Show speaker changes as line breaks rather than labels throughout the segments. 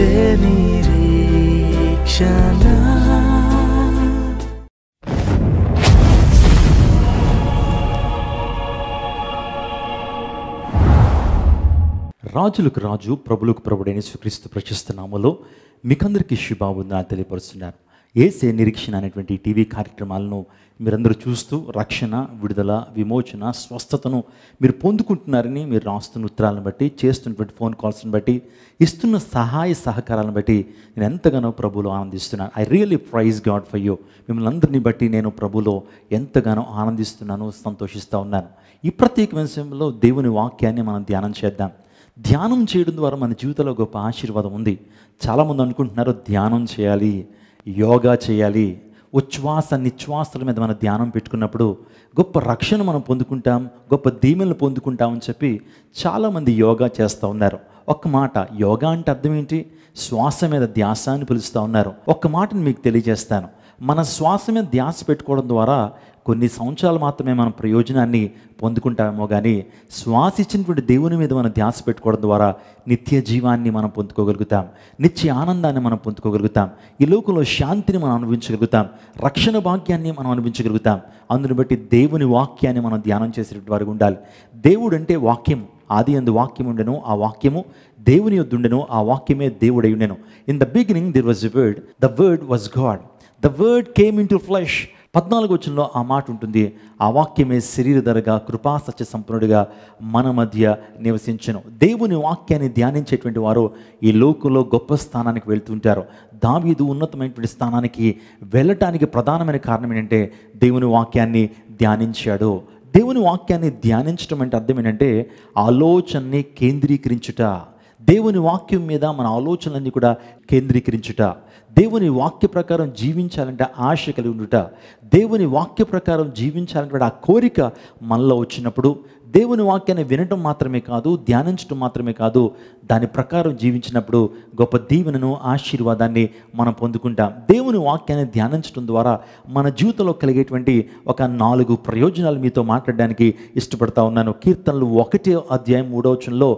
చే రాజులకు రాజు ప్రభులకు ప్రభుడైన శ్రీక్రీస్తు ప్రశస్త నామలో మీకందరికీ శుభాబుందని తెలియపరుస్తున్నారు ఏసే నిరీక్షణ అనేటువంటి టీవీ కార్యక్రమాలను మీరందరూ చూస్తూ రక్షణ విడుదల విమోచన స్వస్థతను మీరు పొందుకుంటున్నారని మీరు రాస్తున్న ఉత్తరాలను బట్టి చేస్తున్నటువంటి ఫోన్ కాల్స్ని బట్టి ఇస్తున్న సహాయ సహకారాలను బట్టి నేను ఎంతగానో ప్రభులో ఆనందిస్తున్నాను I really praise God for you మిమ్మల్ని అందరినీ బట్టి నేను ప్రభులో ఎంతగానో ఆనందిస్తున్నాను సంతోషిస్తూ ఉన్నాను ఈ ప్రత్యేకమైన సమయంలో దేవుని వాక్యాన్ని మనం ధ్యానం చేద్దాం ధ్యానం చేయడం ద్వారా మన జీవితంలో గొప్ప ఆశీర్వాదం ఉంది చాలామంది అనుకుంటున్నారు ధ్యానం చేయాలి యోగా చేయాలి ఉచ్ఛ్వాస నిశ్వాసల మీద మన ధ్యానం పెట్టుకున్నప్పుడు గొప్ప రక్షణ మనం పొందుకుంటాం గొప్ప దీవెనలు పొందుకుంటామని చెప్పి చాలామంది యోగా చేస్తూ ఉన్నారు ఒక్క మాట యోగా అంటే అర్థం ఏంటి శ్వాస మీద ధ్యాస అని పిలుస్తూ ఉన్నారు ఒక్క మాటను మీకు తెలియజేస్తాను మన శ్వాస మీద ధ్యాస పెట్టుకోవడం ద్వారా కొన్ని సంవత్సరాలు మాత్రమే మనం ప్రయోజనాన్ని పొందుకుంటామో కానీ శ్వాస ఇచ్చినటువంటి దేవుని మీద మనం ధ్యాస పెట్టుకోవడం ద్వారా నిత్య జీవాన్ని మనం పొందుకోగలుగుతాం నిత్య ఆనందాన్ని మనం పొందుకోగలుగుతాం ఈ లోకంలో శాంతిని మనం అనుభవించగలుగుతాం రక్షణ భాగ్యాన్ని మనం అనుభవించగలుగుతాం అందును బట్టి దేవుని వాక్యాన్ని మనం ధ్యానం చేసేటువంటి వారికి ఉండాలి దేవుడు అంటే వాక్యం ఆది అందు వాక్యం ఉండెను ఆ వాక్యము దేవుని యొద్దుండెను ఆ వాక్యమే దేవుడై ఉండెను in the beginning there was the word the word was God the word came into flesh పద్నాలుగు వచనంలో ఆ మాట ఉంటుంది ఆ వాక్యమే శరీరధరగా కృపా సత్య సంపన్నుడిగా మన మధ్య నివసించను దేవుని వాక్యాన్ని ధ్యానించేటువంటి వారు ఈ లోకంలో గొప్ప స్థానానికి వెళ్తుంటారు దావీదు ఉన్నతమైనటువంటి స్థానానికి వెళ్ళటానికి ప్రధానమైన కారణం ఏంటంటే దేవుని వాక్యాన్ని ధ్యానించాడు దేవుని వాక్యాన్ని ధ్యానించడం అంటే అర్థం ఏంటంటే ఆలోచనని కేంద్రీకరించుట దేవుని వాక్యం మీద మన ఆలోచనలన్నీ కూడా కేంద్రీకరించుట దేవుని వాక్య ప్రకారం జీవించాలంటే ఆశ కలిగి ఉండుట దేవుని వాక్య ప్రకారం జీవించాలంటే ఆ కోరిక మనలో వచ్చినప్పుడు దేవుని వాక్యాన్ని వినటం మాత్రమే కాదు ధ్యానించడం మాత్రమే కాదు దాని ప్రకారం జీవించినప్పుడు గొప్ప దీవెనను ఆశీర్వాదాన్ని మనం పొందుకుంటాం దేవుని వాక్యాన్ని ధ్యానించడం ద్వారా మన జీవితంలో కలిగేటువంటి ఒక నాలుగు ప్రయోజనాలు మీతో మాట్లాడడానికి ఇష్టపడతా ఉన్నాను కీర్తనలు ఒకటే అధ్యాయం మూడవచనంలో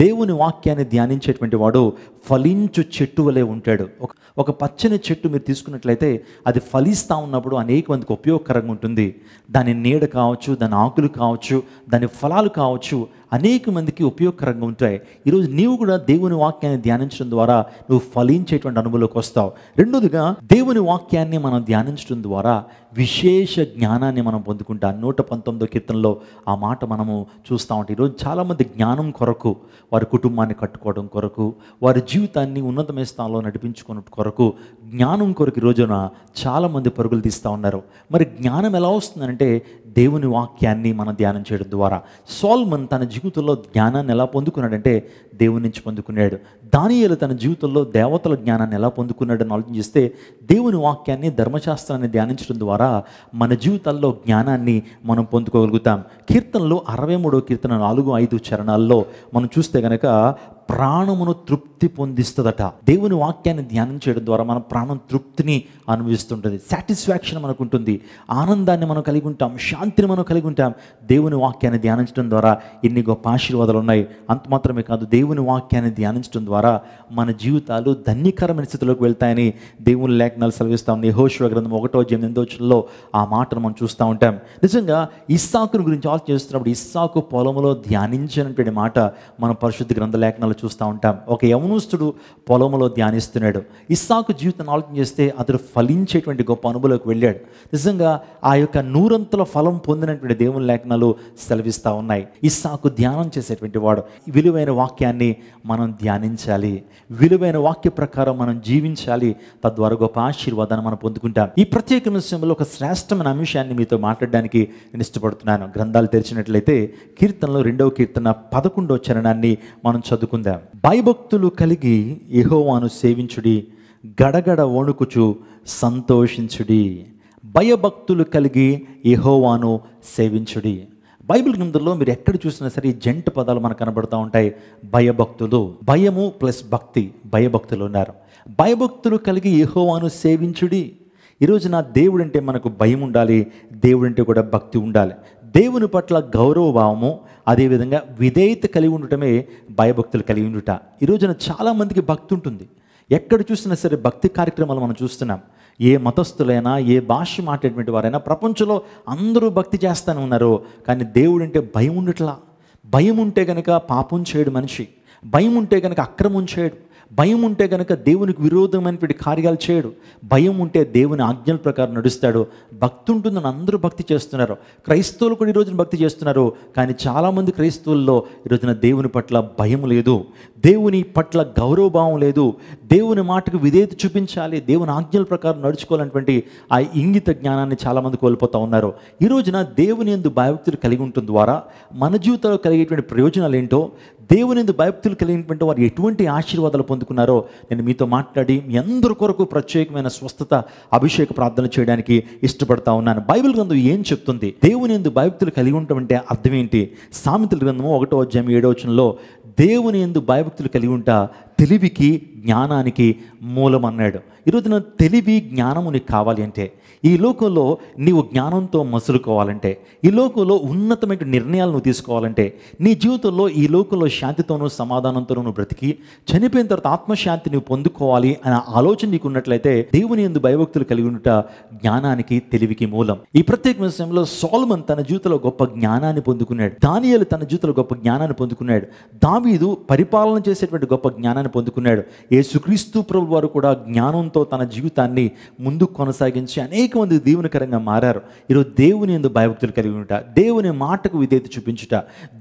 దేవుని వాక్యాన్ని ధ్యానించేటువంటి వాడు ఫలించు చెట్టు వలె ఉంటాడు ఒక ఒక పచ్చని చెట్టు మీరు తీసుకున్నట్లయితే అది ఫలిస్తూ ఉన్నప్పుడు అనేక మందికి ఉపయోగకరంగా ఉంటుంది దాని నీడ కావచ్చు దాని ఆకులు కావచ్చు దాని ఫలాలు కావచ్చు అనేక మందికి ఉపయోగకరంగా ఉంటాయి ఈరోజు నీవు కూడా దేవుని వాక్యాన్ని ధ్యానించడం ద్వారా నువ్వు ఫలించేటువంటి అనుభవంలోకి వస్తావు రెండోదిగా దేవుని వాక్యాన్ని మనం ధ్యానించడం ద్వారా విశేష జ్ఞానాన్ని మనం పొందుకుంటాం నూట పంతొమ్మిదో కీర్తనలో ఆ మాట మనము చూస్తూ ఉంటాం ఈరోజు చాలామంది జ్ఞానం కొరకు వారి కుటుంబాన్ని కట్టుకోవడం కొరకు వారి జీవితాన్ని ఉన్నతమైన స్థానంలో నడిపించుకున్న కొరకు జ్ఞానం కొరకు రోజున చాలామంది పరుగులు తీస్తూ ఉన్నారు మరి జ్ఞానం ఎలా వస్తుందంటే దేవుని వాక్యాన్ని మనం ధ్యానం చేయడం ద్వారా సోల్మన్ తన జీవితంలో జ్ఞానాన్ని ఎలా పొందుకున్నాడంటే దేవుని నుంచి పొందుకున్నాడు దానియలు తన జీవితంలో దేవతల జ్ఞానాన్ని ఎలా పొందుకున్నాడని చేస్తే దేవుని వాక్యాన్ని ధర్మశాస్త్రాన్ని ధ్యానించడం ద్వారా మన జీవితాల్లో జ్ఞానాన్ని మనం పొందుకోగలుగుతాం కీర్తనలు అరవై మూడో కీర్తన నాలుగు ఐదు చరణాల్లో మనం చూస్తే కనుక ప్రాణమును తృప్తి పొందిస్తుందట దేవుని వాక్యాన్ని ధ్యానం చేయడం ద్వారా మన ప్రాణం తృప్తిని అనుభవిస్తుంటుంది సాటిస్ఫాక్షన్ మనకు ఉంటుంది ఆనందాన్ని మనం కలిగి ఉంటాం శాంతిని మనం కలిగి ఉంటాం దేవుని వాక్యాన్ని ధ్యానించడం ద్వారా ఎన్ని గొప్ప ఆశీర్వాదాలు ఉన్నాయి అంత మాత్రమే కాదు దేవుని వాక్యాన్ని ధ్యానించడం ద్వారా మన జీవితాలు ధన్యకరమైన స్థితిలోకి వెళ్తాయని దేవుని లేఖనాలు సెలవిస్తాం నిహోశ్వ గ్రంథం ఒకటో ఎనిమిదో వచ్చినలో ఆ మాటను మనం చూస్తూ ఉంటాం నిజంగా ఇస్సాకుని గురించి ఆలోచన చేస్తున్నప్పుడు ఇస్సాకు పొలంలో ధ్యానించినటువంటి మాట మన పరిశుద్ధ గ్రంథ లేఖనాలు చూస్తూ ఉంటాం ఒక యవనస్తుడు పొలంలో ధ్యానిస్తున్నాడు ఇస్సాకు జీవితం ఆలోచన చేస్తే అతడు ఫలించేటువంటి గొప్ప అనుభవంలోకి వెళ్ళాడు నిజంగా ఆ యొక్క నూరంతుల ఫలం పొందినటువంటి దేవుని లేఖనాలు సెలవిస్తూ ఉన్నాయి ఇస్సాకు ధ్యానం చేసేటువంటి వాడు విలువైన వాక్యాన్ని మనం ధ్యానించాలి విలువైన వాక్య ప్రకారం మనం జీవించాలి తద్వారా గొప్ప ఆశీర్వాదాన్ని మనం పొందుకుంటాం ఈ ప్రత్యేక విషయంలో ఒక శ్రేష్టమైన అంశాన్ని మీతో మాట్లాడడానికి నేను ఇష్టపడుతున్నాను గ్రంథాలు తెరిచినట్లయితే కీర్తనలో రెండవ కీర్తన పదకొండవ చరణాన్ని మనం చదువుకుందాం భయభక్తులు కలిగి యహోవాను సేవించుడి గడగడ వణుకుచు సంతోషించుడి భయభక్తులు కలిగి యహోవాను సేవించుడి బైబిల్ గ్రంథంలో మీరు ఎక్కడ చూసినా సరే ఈ జంట పదాలు మనకు కనబడుతూ ఉంటాయి భయభక్తులు భయము ప్లస్ భక్తి భయభక్తులు ఉన్నారు భయభక్తులు కలిగి యహోవాను సేవించుడి ఈరోజు నా దేవుడంటే మనకు భయం ఉండాలి అంటే కూడా భక్తి ఉండాలి దేవుని పట్ల గౌరవభావము అదేవిధంగా విధేయత కలిగి ఉండటమే భయభక్తులు కలిగి ఉండుట ఈ రోజున చాలామందికి భక్తి ఉంటుంది ఎక్కడ చూసినా సరే భక్తి కార్యక్రమాలు మనం చూస్తున్నాం ఏ మతస్థులైనా ఏ భాష మాట్లాడేటువంటి వారైనా ప్రపంచంలో అందరూ భక్తి చేస్తూనే ఉన్నారు కానీ దేవుడు అంటే భయం ఉండట్లా భయం ఉంటే కనుక పాపం చేయడు మనిషి భయం ఉంటే కనుక అక్రమం చేయడు భయం ఉంటే కనుక దేవునికి విరోధమైనటువంటి కార్యాలు చేయడు భయం ఉంటే దేవుని ఆజ్ఞల ప్రకారం నడుస్తాడు భక్తి ఉంటుందని అందరూ భక్తి చేస్తున్నారు క్రైస్తవులు కూడా ఈరోజున భక్తి చేస్తున్నారు కానీ చాలామంది క్రైస్తవుల్లో ఈరోజున దేవుని పట్ల భయం లేదు దేవుని పట్ల గౌరవభావం లేదు దేవుని మాటకు విధేయత చూపించాలి దేవుని ఆజ్ఞల ప్రకారం నడుచుకోవాలనేటువంటి ఆ ఇంగిత జ్ఞానాన్ని చాలామంది కోల్పోతూ ఉన్నారు ఈ రోజున దేవుని ఎందు భయభక్తులు కలిగి ఉండటం ద్వారా మన జీవితంలో కలిగేటువంటి ప్రయోజనాలు ఏంటో దేవుని ఎందు భయభక్తులు కలిగినటువంటి వారు ఎటువంటి ఆశీర్వాదాలు పొందుకున్నారో నేను మీతో మాట్లాడి మీ అందరి కొరకు ప్రత్యేకమైన స్వస్థత అభిషేక ప్రార్థన చేయడానికి ఇష్టపడతా ఉన్నాను బైబిల్ గ్రంథం ఏం చెప్తుంది దేవుని ఎందు భయభక్తులు కలిగి ఉండటం అర్థం ఏంటి సామెతల గ్రంథము ఒకటో అధ్యాయం ఏడో దేవుని ఎందు భయభక్తులు కలిగి ఉంటా తెలివికి జ్ఞానానికి మూలం అన్నాడు ఈరోజున తెలివి జ్ఞానము నీకు కావాలి అంటే ఈ లోకంలో నీవు జ్ఞానంతో మసులుకోవాలంటే ఈ లోకంలో ఉన్నతమైన నిర్ణయాలు నువ్వు తీసుకోవాలంటే నీ జీవితంలో ఈ లోకంలో శాంతితోనూ సమాధానంతోనూ నువ్వు బ్రతికి చనిపోయిన తర్వాత ఆత్మశాంతి నువ్వు పొందుకోవాలి అనే ఆలోచన నీకు ఉన్నట్లయితే దేవుని ఎందు భయభక్తులు కలిగి ఉన్నట జ్ఞానానికి తెలివికి మూలం ఈ ప్రత్యేక విషయంలో సోల్మన్ తన జీవితంలో గొప్ప జ్ఞానాన్ని పొందుకున్నాడు దానియలు తన జీవితంలో గొప్ప జ్ఞానాన్ని పొందుకున్నాడు దావీదు పరిపాలన చేసేటువంటి గొప్ప జ్ఞానాన్ని జ్ఞానాన్ని పొందుకున్నాడు యేసుక్రీస్తు ప్రభు వారు కూడా జ్ఞానంతో తన జీవితాన్ని ముందుకు కొనసాగించి అనేక మంది దీవెనకరంగా మారారు ఈరోజు దేవుని ఎందు భయభక్తులు కలిగి ఉంట దేవుని మాటకు విధేత చూపించుట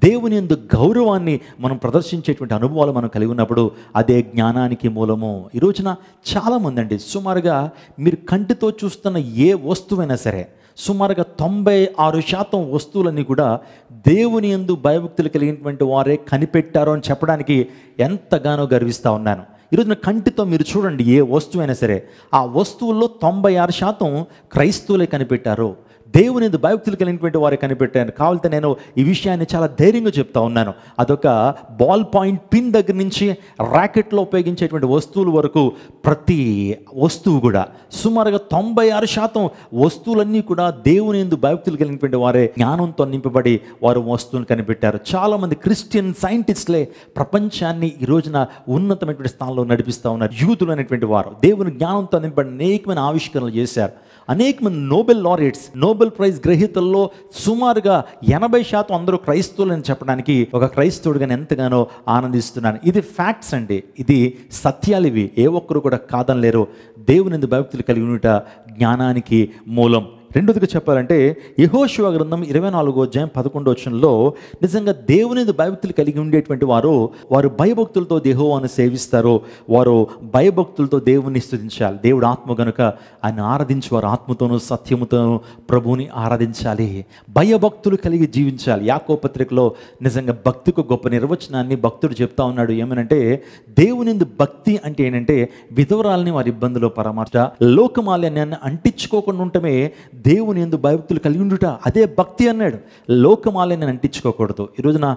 దేవుని ఎందు గౌరవాన్ని మనం ప్రదర్శించేటువంటి అనుభవాలు మనం కలిగి ఉన్నప్పుడు అదే జ్ఞానానికి మూలము ఈరోజున చాలామంది అండి సుమారుగా మీరు కంటితో చూస్తున్న ఏ వస్తువైనా సరే సుమారుగా తొంభై ఆరు శాతం వస్తువులన్నీ కూడా దేవుని ఎందు భయభక్తులు కలిగినటువంటి వారే కనిపెట్టారో అని చెప్పడానికి ఎంతగానో గర్విస్తూ ఉన్నాను ఈరోజున కంటితో మీరు చూడండి ఏ వస్తువైనా సరే ఆ వస్తువుల్లో తొంభై ఆరు శాతం క్రైస్తవులే కనిపెట్టారు దేవుని భయభక్తులు కలిగినటువంటి వారికి కనిపెట్టాను కావాలంటే నేను ఈ విషయాన్ని చాలా ధైర్యంగా చెప్తా ఉన్నాను అదొక బాల్ పాయింట్ పిన్ దగ్గర నుంచి ర్యాకెట్లో ఉపయోగించేటువంటి వస్తువుల వరకు ప్రతి వస్తువు కూడా సుమారుగా తొంభై ఆరు శాతం వస్తువులన్నీ కూడా దేవుని ఎందు భయభక్తులు కలిగినటువంటి వారే జ్ఞానంతో నింపబడి వారు వస్తువులు కనిపెట్టారు చాలామంది క్రిస్టియన్ సైంటిస్టులే ప్రపంచాన్ని ఈ రోజున ఉన్నతమైనటువంటి స్థానంలో నడిపిస్తూ ఉన్నారు యూతులు అనేటువంటి వారు దేవుని జ్ఞానంతో నింపబడి అనేకమైన ఆవిష్కరణలు చేశారు అనేక మంది నోబెల్ లారియట్స్ నోబెల్ ప్రైజ్ గ్రహీతల్లో సుమారుగా ఎనభై శాతం అందరూ క్రైస్తవులు అని చెప్పడానికి ఒక క్రైస్తవుడిగా ఎంతగానో ఆనందిస్తున్నాను ఇది ఫ్యాక్ట్స్ అండి ఇది సత్యాలు ఇవి ఏ ఒక్కరు కూడా కాదని లేరు దేవుని భక్తులు కలిగి ఉంట జ్ఞానానికి మూలం రెండోదిగా చెప్పాలంటే యహోశివ గ్రంథం ఇరవై నాలుగో అధ్యాయం పదకొండో వచ్చంలో నిజంగా దేవుని భయభక్తులు కలిగి ఉండేటువంటి వారు వారు భయభక్తులతో దేహోవాన్ని సేవిస్తారో వారు భయభక్తులతో దేవుణ్ణి స్థుతించాలి దేవుడు ఆత్మ గనుక ఆయన ఆరాధించి వారు ఆత్మతోనూ సత్యముతోనూ ప్రభువుని ఆరాధించాలి భయభక్తులు కలిగి జీవించాలి యాకో పత్రికలో నిజంగా భక్తికి గొప్ప నిర్వచనాన్ని భక్తుడు చెప్తా ఉన్నాడు ఏమనంటే దేవుని భక్తి అంటే ఏంటంటే విధవరాలని వారి ఇబ్బందులు పరామర్శ లోకమాలిన్యాన్ని అంటించుకోకుండా ఉండటమే దేవుని ఎందు భయభక్తులు కలిగి ఉండుట అదే భక్తి అన్నాడు లోకమాలే నేను అంటించుకోకూడదు ఈరోజున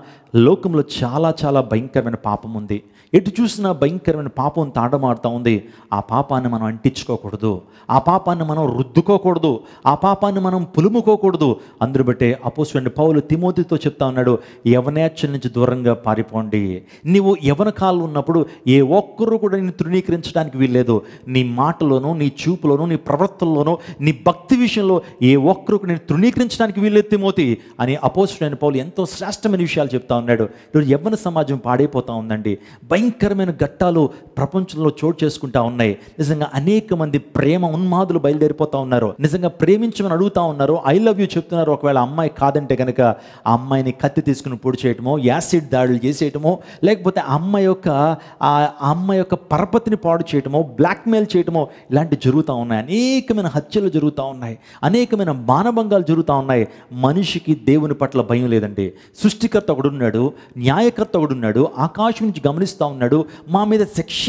లోకంలో చాలా చాలా భయంకరమైన పాపం ఉంది ఎటు చూసినా భయంకరమైన పాపం తాండమాడుతూ ఉంది ఆ పాపాన్ని మనం అంటించుకోకూడదు ఆ పాపాన్ని మనం రుద్దుకోకూడదు ఆ పాపాన్ని మనం పులుముకోకూడదు అందరు బట్టే అపోసుని పౌలు తిమోతితో చెప్తా ఉన్నాడు యవనేచ్చల నుంచి దూరంగా పారిపోండి నీవు యవన కాలు ఉన్నప్పుడు ఏ ఒక్కరూ కూడా నేను తృణీకరించడానికి వీల్లేదు నీ మాటలోనూ నీ చూపులోనూ నీ ప్రవర్తనలోనూ నీ భక్తి విషయంలో విషయంలో ఏ ఒక్కరికి నేను తృణీకరించడానికి వీల్లేదు మోతి అని అపోజిట్ పౌలు ఎంతో శ్రేష్టమైన విషయాలు చెప్తా ఉన్నాడు ఈరోజు యవ్వన సమాజం పాడైపోతూ ఉందండి భయంకరమైన ఘట్టాలు ప్రపంచంలో చోటు చేసుకుంటా ఉన్నాయి నిజంగా అనేక మంది ప్రేమ ఉన్మాదులు బయలుదేరిపోతూ ఉన్నారు నిజంగా ప్రేమించమని అడుగుతా ఉన్నారు ఐ లవ్ యూ చెప్తున్నారు ఒకవేళ అమ్మాయి కాదంటే కనుక ఆ అమ్మాయిని కత్తి తీసుకుని పొడి చేయటమో యాసిడ్ దాడులు చేసేయటమో లేకపోతే అమ్మాయి యొక్క ఆ అమ్మాయి యొక్క పరపతిని పాడు చేయటమో బ్లాక్మెయిల్ చేయటమో ఇలాంటి జరుగుతూ ఉన్నాయి అనేకమైన హత్యలు జరుగుతూ ఉన్నాయి అనేకమైన మానభంగాలు జరుగుతూ ఉన్నాయి మనిషికి దేవుని పట్ల భయం లేదండి సృష్టికర్త ఒకడున్నాడు న్యాయకర్త ఒకడున్నాడు ఆకాశం నుంచి గమనిస్తూ ఉన్నాడు మా మీద శిక్ష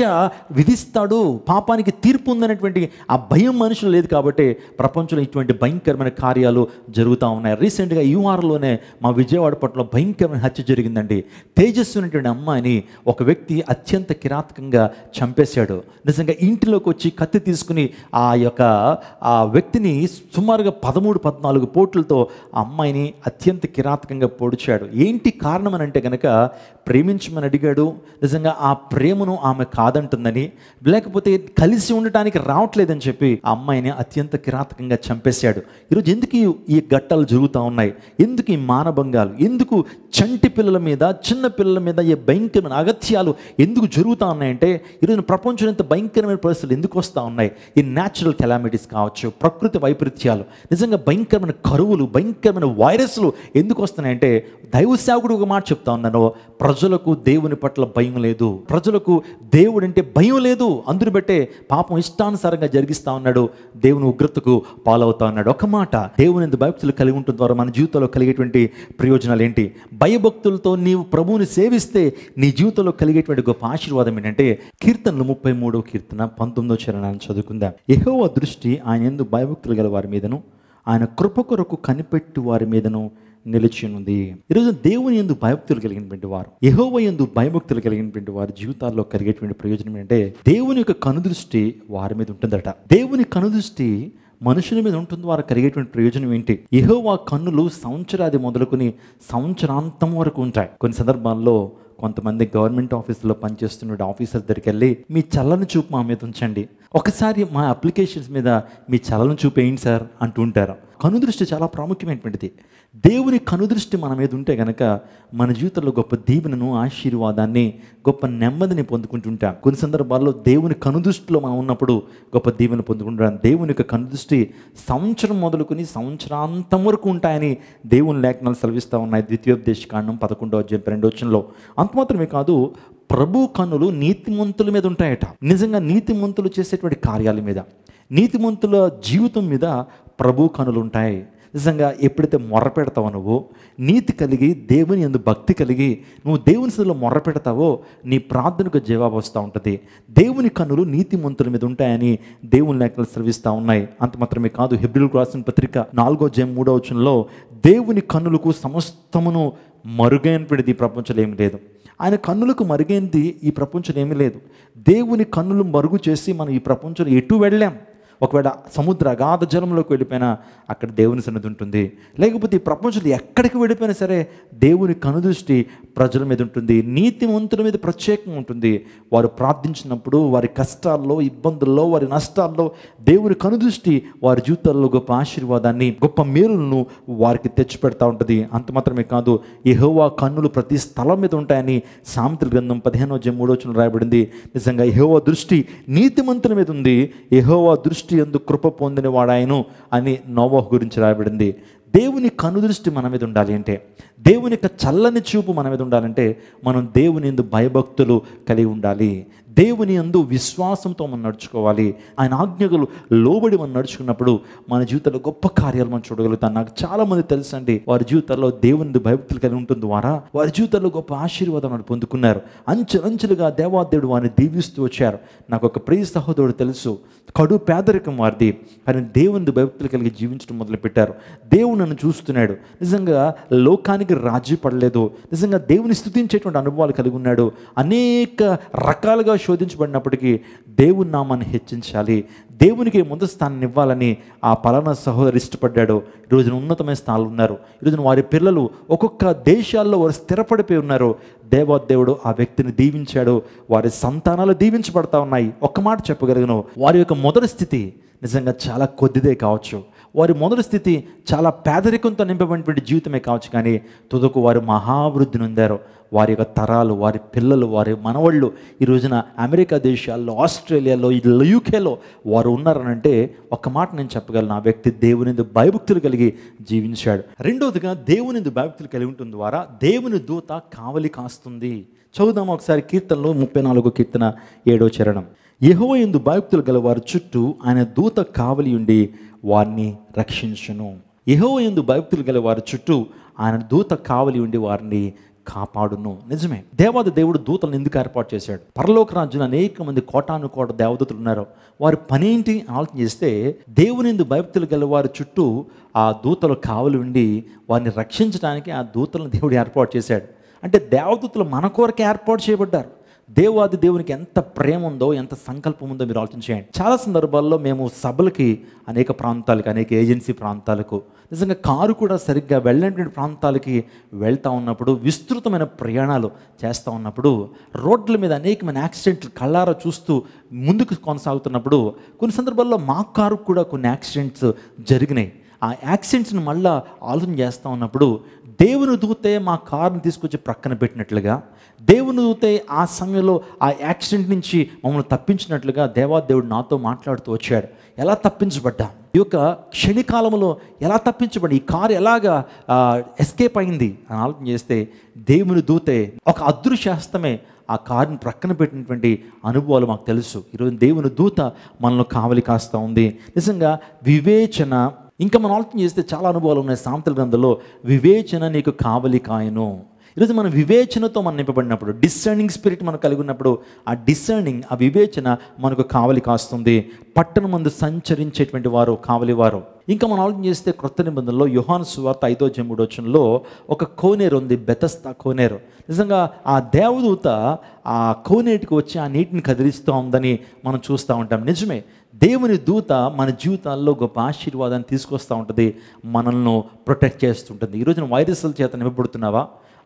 విధిస్తాడు పాపానికి తీర్పు ఉందనేటువంటి ఆ భయం మనుషులు లేదు కాబట్టి ప్రపంచంలో ఇటువంటి భయంకరమైన కార్యాలు జరుగుతూ ఉన్నాయి రీసెంట్గా యూఆర్లోనే మా విజయవాడ పట్ల భయంకరమైన హత్య జరిగిందండి తేజస్సు అనేటువంటి అమ్మాయిని ఒక వ్యక్తి అత్యంత కిరాతకంగా చంపేశాడు నిజంగా ఇంటిలోకి వచ్చి కత్తి తీసుకుని ఆ యొక్క ఆ వ్యక్తిని సుమారుగా పదమూడు పద్నాలుగు పోట్లతో అమ్మాయిని అత్యంత కిరాతకంగా పొడిచాడు ఏంటి కారణం అని అంటే కనుక ప్రేమించమని అడిగాడు నిజంగా ఆ ప్రేమను ఆమె కాదంటుందని లేకపోతే కలిసి ఉండటానికి రావట్లేదని చెప్పి ఆ అమ్మాయిని అత్యంత కిరాతకంగా చంపేశాడు ఈరోజు ఎందుకు ఈ ఘట్టాలు జరుగుతూ ఉన్నాయి ఎందుకు ఈ మానభంగాలు ఎందుకు చంటి పిల్లల మీద చిన్న పిల్లల మీద ఈ భయంకరమైన అగత్యాలు ఎందుకు జరుగుతూ ఉన్నాయంటే ఈరోజు ప్రపంచం ఇంత భయంకరమైన పరిస్థితులు ఎందుకు వస్తూ ఉన్నాయి ఈ న్యాచురల్ కెలామిటీస్ కావచ్చు ప్రకృతి వైపరీత్యాలు విషయాలు నిజంగా భయంకరమైన కరువులు భయంకరమైన వైరస్లు ఎందుకు వస్తున్నాయంటే దైవ సేవకుడు ఒక మాట చెప్తా ఉన్నాను ప్రజలకు దేవుని పట్ల భయం లేదు ప్రజలకు దేవుడు అంటే భయం లేదు అందుని బట్టే పాపం ఇష్టానుసారంగా జరిగిస్తా ఉన్నాడు దేవుని ఉగ్రతకు పాలవుతా ఉన్నాడు ఒక మాట దేవుని ఎందు భయభక్తులు కలిగి ఉంటుంది ద్వారా మన జీవితంలో కలిగేటువంటి ప్రయోజనాలు ఏంటి భయభక్తులతో నీవు ప్రభువుని సేవిస్తే నీ జీవితంలో కలిగేటువంటి గొప్ప ఆశీర్వాదం ఏంటంటే కీర్తనలు ముప్పై మూడో కీర్తన పంతొమ్మిదో చరణాన్ని చదువుకుందాం ఎహో దృష్టి ఆయన ఎందు భయభక్తులు గల వారి మీద మీదను ఆయన కృప కొరకు కనిపెట్టి వారి మీదను నిలిచినుంది ఈరోజు దేవుని ఎందు భయభక్తులు కలిగినటువంటి వారు యహోవ ఎందు భయభక్తులు కలిగినటువంటి వారి జీవితాల్లో కలిగేటువంటి ప్రయోజనం ఏంటంటే దేవుని యొక్క కనుదృష్టి వారి మీద ఉంటుందట దేవుని కనుదృష్టి మనుషుల మీద ఉంటుంది వారు కలిగేటువంటి ప్రయోజనం ఏంటి యహోవా కన్నులు సంవత్సరాది మొదలుకొని సంవత్సరాంతం వరకు ఉంటాయి కొన్ని సందర్భాల్లో కొంతమంది గవర్నమెంట్ ఆఫీసులో పనిచేస్తున్న ఆఫీసర్ దగ్గరికి వెళ్ళి మీ చల్లని చూపు మా మీద ఉంచండి ఒకసారి మా అప్లికేషన్స్ మీద మీ చల్లని చూపు ఏంటి సార్ ఉంటారు కనుదృష్టి చాలా ప్రాముఖ్యమైనటువంటిది దేవుని కనుదృష్టి మన మీద ఉంటే గనక మన జీవితంలో గొప్ప దీవెనను ఆశీర్వాదాన్ని గొప్ప నెమ్మదిని పొందుకుంటుంటాం కొన్ని సందర్భాల్లో దేవుని కనుదృష్టిలో మనం ఉన్నప్పుడు గొప్ప దీవెను పొందుకుంటాం దేవుని యొక్క కనుదృష్టి సంవత్సరం మొదలుకొని సంవత్సరాంతం వరకు ఉంటాయని దేవుని లేఖనాలు సెలవిస్తూ ఉన్నాయి ద్వితీయోపదేశ కాండం పదకొండో అధ్యాయం రెండో వచ్చంలో అంత మాత్రమే కాదు ప్రభు కనులు నీతిమంతుల మీద ఉంటాయట నిజంగా నీతిమంతులు చేసేటువంటి కార్యాల మీద నీతిమంతుల జీవితం మీద ప్రభు కనులుంటాయి నిజంగా ఎప్పుడైతే మొర్ర పెడతావో నువ్వు నీతి కలిగి దేవుని ఎందు భక్తి కలిగి నువ్వు దేవుని స్థితిలో మొర్ర పెడతావో నీ ప్రార్థనకు జవాబు వస్తూ ఉంటుంది దేవుని కన్నులు మంతుల మీద ఉంటాయని దేవుని లేఖలు శ్రవిస్తూ ఉన్నాయి అంత మాత్రమే కాదు హిబ్రిల్ రాసిన పత్రిక నాలుగో జయం మూడో వచనంలో దేవుని కన్నులకు సమస్తమును మరుగైన ఈ ప్రపంచంలో ఏమి లేదు ఆయన కన్నులకు మరుగైనది ఈ ప్రపంచం ఏమీ లేదు దేవుని కన్నులు మరుగు చేసి మనం ఈ ప్రపంచంలో ఎటు వెళ్ళాం ఒకవేళ సముద్ర అగాధ జలంలోకి వెళ్ళిపోయినా అక్కడ దేవుని సన్నిధి ఉంటుంది లేకపోతే ఈ ప్రపంచంలో ఎక్కడికి వెళ్ళిపోయినా సరే దేవుని కనుదృష్టి ప్రజల మీద ఉంటుంది నీతివంతుల మీద ప్రత్యేకంగా ఉంటుంది వారు ప్రార్థించినప్పుడు వారి కష్టాల్లో ఇబ్బందుల్లో వారి నష్టాల్లో దేవుని కనుదృష్టి వారి జీవితాల్లో గొప్ప ఆశీర్వాదాన్ని గొప్ప మేలులను వారికి తెచ్చిపెడతా ఉంటుంది అంత మాత్రమే కాదు ఎహోవా కన్నులు ప్రతి స్థలం మీద ఉంటాయని సామెతల గ్రంథం పదిహేనో జన్ మూడో రాయబడింది నిజంగా ఎహోవా దృష్టి నీతిమంతుల మీద ఉంది ఎహోవా దృష్టి దృష్టి ఎందు కృప పొందిన వాడాయను అని నోవోహ్ గురించి రాయబడింది దేవుని కనుదృష్టి మన మీద ఉండాలి అంటే దేవుని యొక్క చల్లని చూపు మన మీద ఉండాలంటే మనం దేవుని ఎందు భయభక్తులు కలిగి ఉండాలి దేవుని అందు విశ్వాసంతో మనం నడుచుకోవాలి ఆయన ఆజ్ఞలు లోబడి మనం నడుచుకున్నప్పుడు మన జీవితంలో గొప్ప కార్యాలు మనం చూడగలుగుతాం నాకు చాలామంది తెలుసండి వారి జీవితాల్లో దేవుని భయభక్తులు కలిగి ఉంటుంది ద్వారా వారి జీవితంలో గొప్ప ఆశీర్వాదం వాళ్ళు పొందుకున్నారు అంచెలంచెలుగా దేవాదేవుడు వారిని దీవిస్తూ వచ్చారు నాకు ఒక ప్రియ సహోదరుడు తెలుసు కడు పేదరికం వారిది కానీ దేవుని భయభక్తులు కలిగి జీవించడం మొదలుపెట్టారు దేవుడు నన్ను చూస్తున్నాడు నిజంగా లోకానికి రాజీ పడలేదు నిజంగా దేవుని స్థుతించేటువంటి అనుభవాలు కలిగి ఉన్నాడు అనేక రకాలుగా శోధించబడినప్పటికీ దేవుని నామాన్ని హెచ్చించాలి దేవునికి ముందు స్థానాన్ని ఇవ్వాలని ఆ పలానా సహోదరు ఇష్టపడ్డాడు ఈరోజు ఉన్నతమైన స్థానాలు ఉన్నారు ఈరోజు వారి పిల్లలు ఒక్కొక్క దేశాల్లో వారు స్థిరపడిపోయి ఉన్నారు దేవాదేవుడు ఆ వ్యక్తిని దీవించాడు వారి సంతానాలు దీవించబడతా ఉన్నాయి ఒక్క మాట చెప్పగలిగిన వారి యొక్క మొదటి స్థితి నిజంగా చాలా కొద్దిదే కావచ్చు వారి మొదటి స్థితి చాలా పేదరికంతో నింపబడినటువంటి జీవితమే కావచ్చు కానీ తుదకు వారు మహావృద్ధి నొందారు వారి యొక్క తరాలు వారి పిల్లలు వారి మనవళ్ళు ఈ రోజున అమెరికా దేశాల్లో ఆస్ట్రేలియాలో యూకేలో వారు ఉన్నారనంటే ఒక మాట నేను చెప్పగలను ఆ వ్యక్తి దేవునిందు భయభక్తులు కలిగి జీవించాడు రెండవదిగా దేవునిందు భయభక్తులు కలిగి ఉండటం ద్వారా దేవుని దూత కావలి కాస్తుంది చదువుదాం ఒకసారి కీర్తనలో ముప్పై నాలుగు కీర్తన ఏడో చరణం యహో ఎందు భయభక్తులు గల వారి చుట్టూ ఆయన దూత కావలి ఉండి వారిని రక్షించును ఎహో ఎందు భక్తులు గల వారి చుట్టూ ఆయన దూత కావలి ఉండి వారిని కాపాడును నిజమే దేవాద దేవుడు దూతలను ఎందుకు ఏర్పాటు చేశాడు పరలోక రాజ్యంలో అనేక మంది కోటాను కోట దేవదూతలు ఉన్నారు వారి పని ఏంటి ఆలోచన చేస్తే దేవుని ఎందు భయభక్తులు గల వారి చుట్టూ ఆ దూతలు కావలి ఉండి వారిని రక్షించడానికి ఆ దూతలను దేవుడు ఏర్పాటు చేశాడు అంటే దేవదూతలు మన కోరిక ఏర్పాటు చేయబడ్డారు దేవాది దేవునికి ఎంత ప్రేమ ఉందో ఎంత సంకల్పం ఉందో మీరు ఆలోచన చేయండి చాలా సందర్భాల్లో మేము సభలకి అనేక ప్రాంతాలకు అనేక ఏజెన్సీ ప్రాంతాలకు నిజంగా కారు కూడా సరిగ్గా వెళ్ళినటువంటి ప్రాంతాలకి వెళ్తూ ఉన్నప్పుడు విస్తృతమైన ప్రయాణాలు చేస్తూ ఉన్నప్పుడు రోడ్ల మీద అనేకమైన యాక్సిడెంట్లు కళ్ళారా చూస్తూ ముందుకు కొనసాగుతున్నప్పుడు కొన్ని సందర్భాల్లో మా కారు కూడా కొన్ని యాక్సిడెంట్స్ జరిగినాయి ఆ యాక్సిడెంట్స్ని మళ్ళీ ఆలోచన చేస్తూ ఉన్నప్పుడు దేవుని దూతే మా కారుని తీసుకొచ్చి ప్రక్కన పెట్టినట్లుగా దేవుని దూతే ఆ సమయంలో ఆ యాక్సిడెంట్ నుంచి మమ్మల్ని తప్పించినట్లుగా దేవాదేవుడు నాతో మాట్లాడుతూ వచ్చాడు ఎలా తప్పించబడ్డా ఈ యొక్క క్షణికాలంలో ఎలా తప్పించబడి ఈ కారు ఎలాగా ఎస్కేప్ అయింది అని ఆలోచన చేస్తే దేవుని దూతే ఒక అదృశ్యాస్తమే ఆ కారుని ప్రక్కన పెట్టినటువంటి అనుభవాలు మాకు తెలుసు ఈరోజు దేవుని దూత మనలో కావలి కాస్తూ ఉంది నిజంగా వివేచన ఇంకా మనం ఆలోచన చేస్తే చాలా అనుభవాలు ఉన్నాయి సాంతల గ్రంథంలో వివేచన నీకు కావలి కాయను ఈరోజు మనం వివేచనతో మనం నింపబడినప్పుడు డిసర్నింగ్ స్పిరిట్ మనం కలిగి ఉన్నప్పుడు ఆ డిసర్నింగ్ ఆ వివేచన మనకు కావలి కాస్తుంది పట్టణ మందు సంచరించేటువంటి వారు కావలి వారు ఇంకా మనం ఆలోచన చేస్తే క్రొత్త నిబంధనలో యుహాన్ సువార్త ఐదో జమ్ముడోచనలో ఒక కోనేరు ఉంది బెతస్తా కోనేరు నిజంగా ఆ దేవదూత ఆ కోనేటికి వచ్చి ఆ నీటిని కదిలిస్తూ ఉందని మనం చూస్తూ ఉంటాం నిజమే దేవుని దూత మన జీవితాల్లో గొప్ప ఆశీర్వాదాన్ని తీసుకొస్తూ ఉంటుంది మనల్ని ప్రొటెక్ట్ చేస్తుంటుంది ఈరోజు వైరస్ల చేత నింపబడుతున్నావా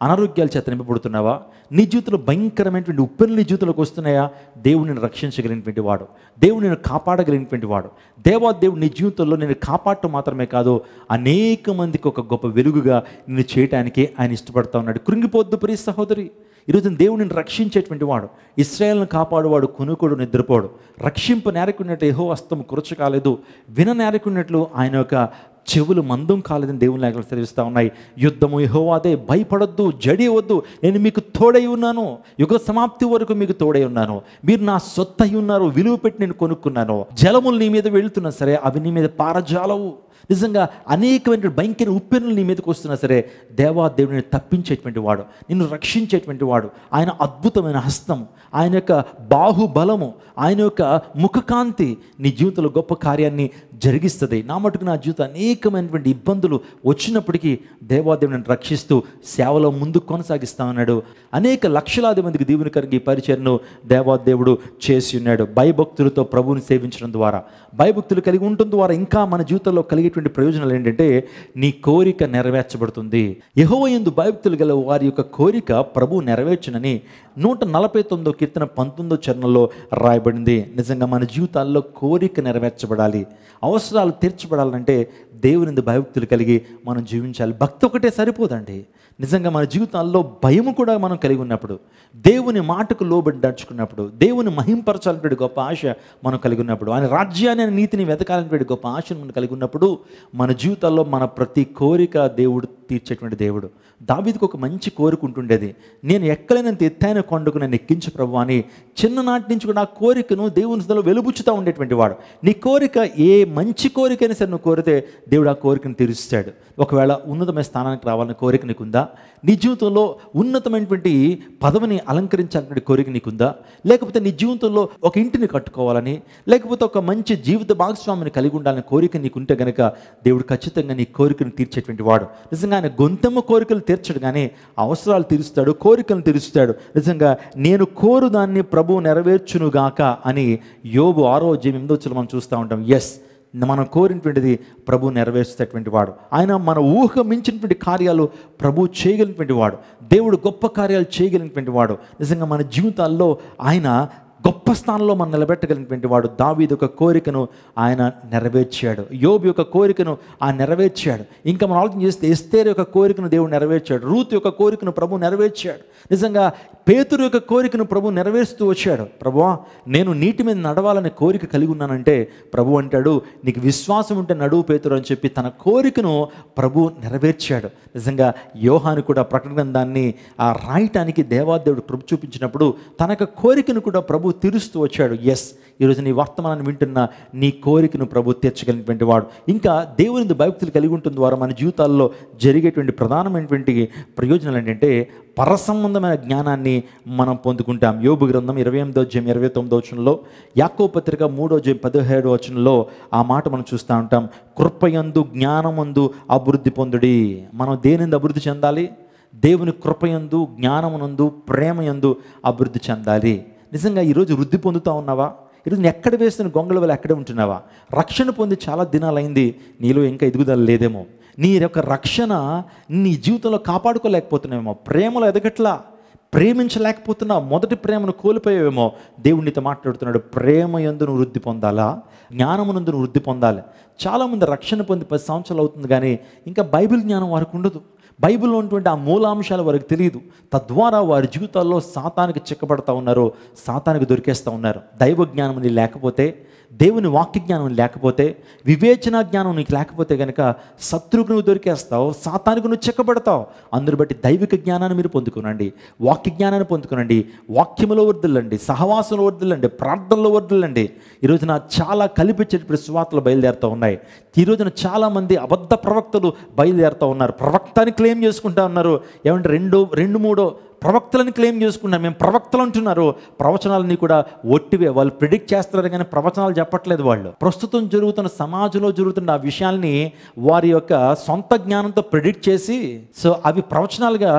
అనారోగ్యాల చేత నింపబడుతున్నావా నీ జీవితంలో భయంకరమైనటువంటి నీ జీవితంలోకి వస్తున్నాయా దేవుని నేను రక్షించగలిగినటువంటి వాడు దేవుని నేను కాపాడగలిగినటువంటి వాడు దేవాదేవుడు నీ జీవితంలో నేను కాపాడటం మాత్రమే కాదు అనేక మందికి ఒక గొప్ప వెలుగుగా నేను చేయటానికి ఆయన ఇష్టపడతా ఉన్నాడు కృంగిపోద్దు ప్రియ సహోదరి ఈరోజు దేవుడిని రక్షించేటువంటి వాడు ఇస్రాయల్ని కాపాడువాడు కొనుకోడు నిద్రపోడు రక్షింపు నేరకున్నట్టు ఏహో అస్తం కురచ కాలేదు విన నేరకున్నట్లు ఆయన యొక్క చెవులు మందం కాలేదని దేవుని లేఖలు తెలివిస్తూ ఉన్నాయి యుద్ధము యహోవాదే భయపడొద్దు జడియవద్దు నేను మీకు తోడై ఉన్నాను యుగ సమాప్తి వరకు మీకు తోడై ఉన్నాను మీరు నా అయి ఉన్నారు విలువ పెట్టి నేను కొనుక్కున్నాను జలములు నీ మీద వెళుతున్నా సరే అవి నీ మీద పారజాలవు నిజంగా అనేకమైన భయంకర ఉప్పెనులు నీ మీదకి వస్తున్నా సరే దేవాదేవుడిని తప్పించేటువంటి వాడు నిన్ను రక్షించేటువంటి వాడు ఆయన అద్భుతమైన హస్తం ఆయన యొక్క బాహుబలము ఆయన యొక్క ముఖకాంతి నీ జీవితంలో గొప్ప కార్యాన్ని జరిగిస్తుంది నా మటుకు నా జీవితం అనేకమైనటువంటి ఇబ్బందులు వచ్చినప్పటికీ దేవాదేవుని రక్షిస్తూ సేవలో ముందు కొనసాగిస్తామన్నాడు అనేక లక్షలాది మందికి దేవుని కరిగి పరిచయను దేవాదేవుడు చేసి ఉన్నాడు భయభక్తులతో ప్రభువుని సేవించడం ద్వారా భయభక్తులు కలిగి ఉండటం ద్వారా ఇంకా మన జీవితంలో కలిగే ఉండేటువంటి ప్రయోజనాలు ఏంటంటే నీ కోరిక నెరవేర్చబడుతుంది యహో ఎందు భయభక్తులు గల వారి యొక్క కోరిక ప్రభు నెరవేర్చునని నూట నలభై తొమ్మిదో కీర్తన పంతొమ్మిదో చరణంలో రాయబడింది నిజంగా మన జీవితాల్లో కోరిక నెరవేర్చబడాలి అవసరాలు తీర్చబడాలంటే దేవుని భయభక్తులు కలిగి మనం జీవించాలి భక్తి ఒకటే సరిపోదండి నిజంగా మన జీవితాల్లో భయం కూడా మనం కలిగి ఉన్నప్పుడు దేవుని మాటకు లోబడి నడుచుకున్నప్పుడు దేవుని మహింపరచాలనేటువంటి గొప్ప ఆశ మనం కలిగి ఉన్నప్పుడు ఆయన రాజ్యాన్ని నీతిని వెతకాలనేటువంటి గొప్ప ఆశను మనం కలిగి ఉన్నప్పుడు మన జీవితాల్లో మన ప్రతి కోరిక దేవుడు తీర్చేటువంటి దేవుడు దావీదికి ఒక మంచి కోరిక ఉంటుండేది నేను ఎక్కలేనంత ఎత్తైన కొండకు నన్ను ఎక్కించు ప్రభు అని చిన్ననాటి నుంచి కూడా ఆ కోరికను దేవుని సుధలో వెలుబుచ్చుతూ ఉండేటువంటి వాడు నీ కోరిక ఏ మంచి కోరికైనా సరే నువ్వు కోరితే దేవుడు ఆ కోరికను తీరుస్తాడు ఒకవేళ ఉన్నతమైన స్థానానికి రావాలనే కోరిక నీకుందా నీ జీవితంలో ఉన్నతమైనటువంటి పదవిని అలంకరించాలనే కోరిక నీకుందా లేకపోతే నీ జీవితంలో ఒక ఇంటిని కట్టుకోవాలని లేకపోతే ఒక మంచి జీవిత భాగస్వామిని కలిగి ఉండాలని కోరిక నీకుంటే గనక దేవుడు ఖచ్చితంగా నీ కోరికను తీర్చేటువంటి వాడు నిజంగా ఆయన గొంతెమ్మ కోరికలు తీర్చడు కానీ అవసరాలు తీరుస్తాడు కోరికలు తీరుస్తాడు నిజంగా నేను కోరు దాన్ని ప్రభువు నెరవేర్చునుగాక అని యోబు ఆరోగ్యం ఎందో మనం చూస్తూ ఉంటాం ఎస్ మనం కోరినటువంటిది ప్రభు నెరవేర్చేటటువంటి వాడు ఆయన మన ఊహ మించినటువంటి కార్యాలు ప్రభు చేయగలిగినటువంటి వాడు దేవుడు గొప్ప కార్యాలు చేయగలిగినటువంటి వాడు నిజంగా మన జీవితాల్లో ఆయన గొప్ప స్థానంలో మనం నిలబెట్టగలిగినటువంటి వాడు దావీది యొక్క కోరికను ఆయన నెరవేర్చాడు యోబు యొక్క కోరికను ఆయన నెరవేర్చాడు ఇంకా మనం ఆలోచన చేస్తే ఎస్తేర్ యొక్క కోరికను దేవుడు నెరవేర్చాడు రూత్ యొక్క కోరికను ప్రభు నెరవేర్చాడు నిజంగా పేతురు యొక్క కోరికను ప్రభు నెరవేరుస్తూ వచ్చాడు ప్రభువా నేను నీటి మీద నడవాలనే కోరిక కలిగి ఉన్నానంటే ప్రభు అంటాడు నీకు విశ్వాసం ఉంటే నడువు పేతురు అని చెప్పి తన కోరికను ప్రభు నెరవేర్చాడు నిజంగా యోహాను కూడా ప్రకటన దాన్ని ఆ రాయటానికి దేవాదేవుడు కృప చూపించినప్పుడు తన యొక్క కోరికను కూడా ప్రభు తీరుస్తూ వచ్చాడు ఎస్ ఈరోజు నీ వర్తమానాన్ని వింటున్న నీ కోరికను ప్రభు తీర్చగలిగినటువంటి వాడు ఇంకా దేవుని భయభక్తులు కలిగి ఉంటుంది ద్వారా మన జీవితాల్లో జరిగేటువంటి ప్రధానమైనటువంటి ప్రయోజనాలు ఏంటంటే పరసంబంధమైన జ్ఞానాన్ని మనం పొందుకుంటాం యోబు గ్రంథం ఇరవై ఎనిమిదో జయం ఇరవై తొమ్మిదో వచనంలో యాకో పత్రిక మూడో జయం పదిహేడు వచనంలో ఆ మాట మనం చూస్తూ ఉంటాం కృపయందు జ్ఞానమందు అభివృద్ధి పొందుడి మనం దేనిందు అభివృద్ధి చెందాలి దేవుని కృపయందు జ్ఞానమునందు ప్రేమయందు అభివృద్ధి చెందాలి నిజంగా ఈరోజు వృద్ధి పొందుతూ ఉన్నావా ఈరోజు నేను ఎక్కడ వేసిన గొంగళ వల్ల ఎక్కడ ఉంటున్నావా రక్షణ పొంది చాలా దినాలైంది నీలో ఇంకా ఎదుగుదల లేదేమో నీ యొక్క రక్షణ నీ జీవితంలో కాపాడుకోలేకపోతున్నావేమో ప్రేమలో ఎదగట్లా ప్రేమించలేకపోతున్నా మొదటి ప్రేమను కోల్పోయేవేమో దేవుడు మాట్లాడుతున్నాడు ప్రేమ ఎందు నువ్వు వృద్ధి పొందాలా జ్ఞానమునందు నువ్వు వృద్ధి పొందాలి చాలామంది రక్షణ పొంది పది సంవత్సరాలు అవుతుంది కానీ ఇంకా బైబిల్ జ్ఞానం వారికి ఉండదు బైబిల్లో ఉన్నటువంటి ఆ మూలాంశాలు వారికి తెలియదు తద్వారా వారి జీవితాల్లో సాతానికి చిక్కబడతా ఉన్నారు సాతానికి దొరికేస్తూ ఉన్నారు దైవ జ్ఞానం అని లేకపోతే దేవుని వాక్య జ్ఞానం లేకపోతే వివేచన జ్ఞానం నీకు లేకపోతే కనుక శత్రువుకు నువ్వు దొరికేస్తావు సాతానికి నువ్వు చిక్కబడతావు అందరు బట్టి దైవిక జ్ఞానాన్ని మీరు పొందుకునండి వాక్య జ్ఞానాన్ని పొందుకునండి వాక్యములో వర్ధులండి సహవాసంలో వర్ధులండి ప్రార్థనలో వర్ధులండి ఈరోజు నా చాలా కలిపించేటప్పుడు సువార్తలు బయలుదేరుతూ ఉన్నాయి ఈరోజున చాలామంది అబద్ధ ప్రవక్తలు బయలుదేరుతూ ఉన్నారు ప్రవక్తానికి క్లెయిమ్ చేసుకుంటా ఉన్నారు ఏమంటే రెండో రెండు మూడో ప్రవక్తలను క్లెయిమ్ చేసుకున్నారు మేము ప్రవక్తలు అంటున్నారు ప్రవచనాలన్నీ కూడా ఒట్టివే వాళ్ళు ప్రిడిక్ట్ చేస్తున్నారు కానీ ప్రవచనాలు చెప్పట్లేదు వాళ్ళు ప్రస్తుతం జరుగుతున్న సమాజంలో జరుగుతున్న ఆ విషయాల్ని వారి యొక్క సొంత జ్ఞానంతో ప్రిడిక్ట్ చేసి సో అవి ప్రవచనాలుగా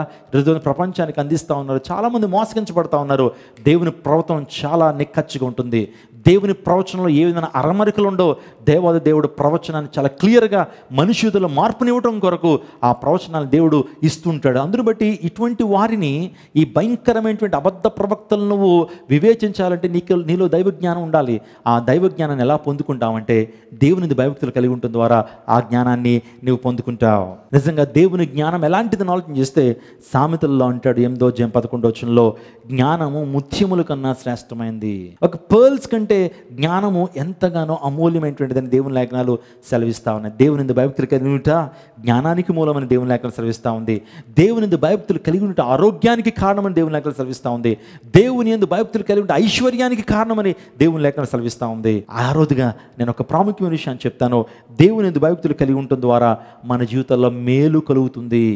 ప్రపంచానికి అందిస్తూ ఉన్నారు చాలామంది మోసగించబడతా ఉన్నారు దేవుని ప్రవతం చాలా నిక్కచ్చిగా ఉంటుంది దేవుని ప్రవచనంలో ఏ విధమైన అరమరికలు ఉండో దేవాద దేవుడు ప్రవచనాన్ని చాలా క్లియర్గా మనుషులలో మార్పునివ్వటం కొరకు ఆ ప్రవచనాన్ని దేవుడు ఇస్తుంటాడు అందును బట్టి ఇటువంటి వారిని ఈ భయంకరమైనటువంటి అబద్ధ ప్రవక్తలను నువ్వు వివేచించాలంటే నీకు నీలో దైవ జ్ఞానం ఉండాలి ఆ దైవ జ్ఞానాన్ని ఎలా పొందుకుంటావంటే దేవుని భయభక్తులు కలిగి ఉండటం ద్వారా ఆ జ్ఞానాన్ని నువ్వు పొందుకుంటావు నిజంగా దేవుని జ్ఞానం ఎలాంటిదని ఆలోచన చేస్తే సామెతల్లో అంటాడు ఎనిమిదో జయం పదకొండో వచ్చినలో జ్ఞానము ముత్యములు కన్నా శ్రేష్టమైంది ఒక పర్ల్స్ కంటే ఎందుకంటే జ్ఞానము ఎంతగానో అమూల్యమైనటువంటిదని దేవుని లేఖనాలు సెలవిస్తూ ఉన్నాయి దేవుని భయభక్తులు కలిగి ఉంట జ్ఞానానికి మూలమని దేవుని లేఖనాలు సెలవిస్తూ ఉంది దేవుని భయభక్తులు కలిగి ఉంటే ఆరోగ్యానికి కారణమని దేవుని లేఖలు సెలవిస్తూ ఉంది దేవుని ఎందు భయభక్తులు కలిగి ఉంటే ఐశ్వర్యానికి కారణమని దేవుని లేఖలు సెలవిస్తూ ఉంది ఆ రోజుగా నేను ఒక ప్రాముఖ్యమైన విషయాన్ని చెప్తాను దేవుని ఎందు భయభక్తులు కలిగి ఉండటం ద్వారా మన జీవితంలో మేలు కలుగుతుంది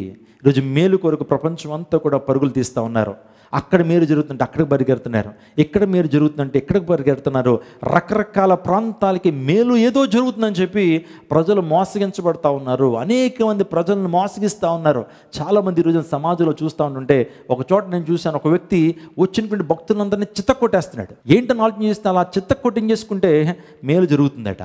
ఈరోజు మేలు కొరకు ప్రపంచం అంతా కూడా పరుగులు తీస్తూ ఉన్నారు అక్కడ మీరు జరుగుతుంటే అక్కడికి పరిగెడుతున్నారు ఇక్కడ మీరు జరుగుతుందంటే ఇక్కడికి పరిగెడుతున్నారు రకరకాల ప్రాంతాలకి మేలు ఏదో జరుగుతుందని చెప్పి ప్రజలు మోసగించబడతా ఉన్నారు అనేక మంది ప్రజలను మోసగిస్తూ ఉన్నారు చాలామంది ఈరోజు సమాజంలో చూస్తూ ఉంటుంటే ఒక చోట నేను చూశాను ఒక వ్యక్తి వచ్చినటువంటి భక్తులందరినీ చిత్త కొట్టేస్తున్నాడు ఏంటని ఆలోచన చేస్తే అలా కొట్టింగ్ చేసుకుంటే మేలు జరుగుతుందట